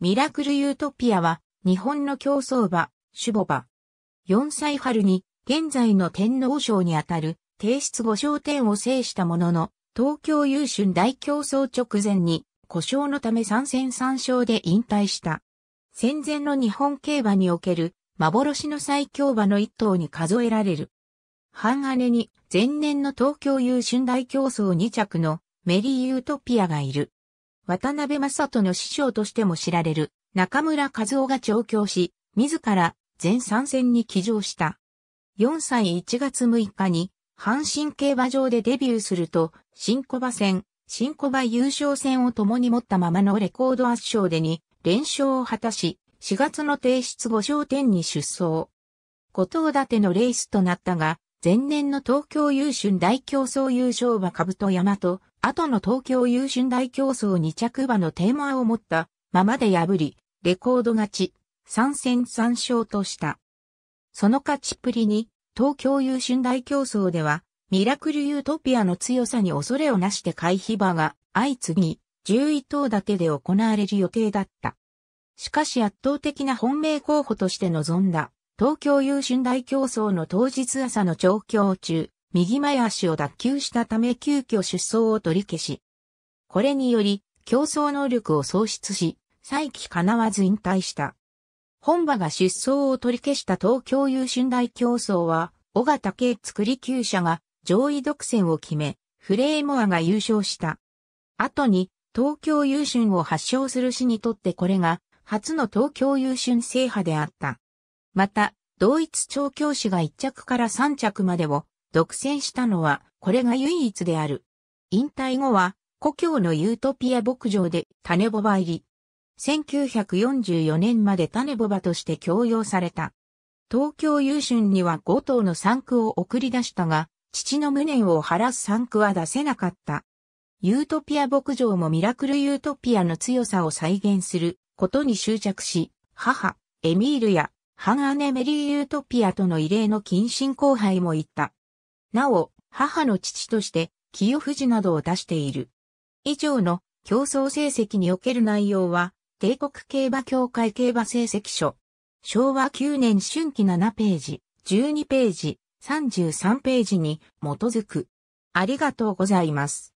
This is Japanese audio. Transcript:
ミラクルユートピアは、日本の競争馬、シュボ馬。4歳春に、現在の天皇賞にあたる、提出5賞点を制したものの、東京優春大競争直前に、故障のため参戦参勝で引退した。戦前の日本競馬における、幻の最強馬の一頭に数えられる。半姉に、前年の東京優春大競争2着の、メリーユートピアがいる。渡辺正人の師匠としても知られる中村和夫が調教し、自ら全参戦に起乗した。4歳1月6日に阪神競馬場でデビューすると、新小馬戦、新小馬優勝戦を共に持ったままのレコード圧勝で2連勝を果たし、4月の提出5勝点に出走。後藤立てのレースとなったが、前年の東京優春大競争優勝馬株と山と、後の東京優春大競争2着馬のテーマを持ったままで破り、レコード勝ち、3戦3勝とした。その勝ちっぷりに、東京優春大競争では、ミラクルユートピアの強さに恐れをなして回避馬が相次ぎ、11頭だけで行われる予定だった。しかし圧倒的な本命候補として臨んだ東京優春大競争の当日朝の調教中、右前足を脱臼したため急遽出走を取り消し、これにより競争能力を喪失し、再起叶わず引退した。本馬が出走を取り消した東京優春大競争は、小型系作り厩舎が上位独占を決め、フレーモアが優勝した。後に、東京優春を発祥する市にとってこれが、初の東京優春制覇であった。また、同一調教師が1着から3着までを独占したのは、これが唯一である。引退後は、故郷のユートピア牧場で種ボバ入り。1944年まで種ボバとして供用された。東京優春には5頭の産区を送り出したが、父の無念を晴らす産区は出せなかった。ユートピア牧場もミラクルユートピアの強さを再現することに執着し、母、エミールやハン・アネ・メリー・ユートピアとの異例の近親交配も言った。なお、母の父として、清藤などを出している。以上の競争成績における内容は、帝国競馬協会競馬成績書。昭和9年春季7ページ、12ページ、33ページに基づく。ありがとうございます。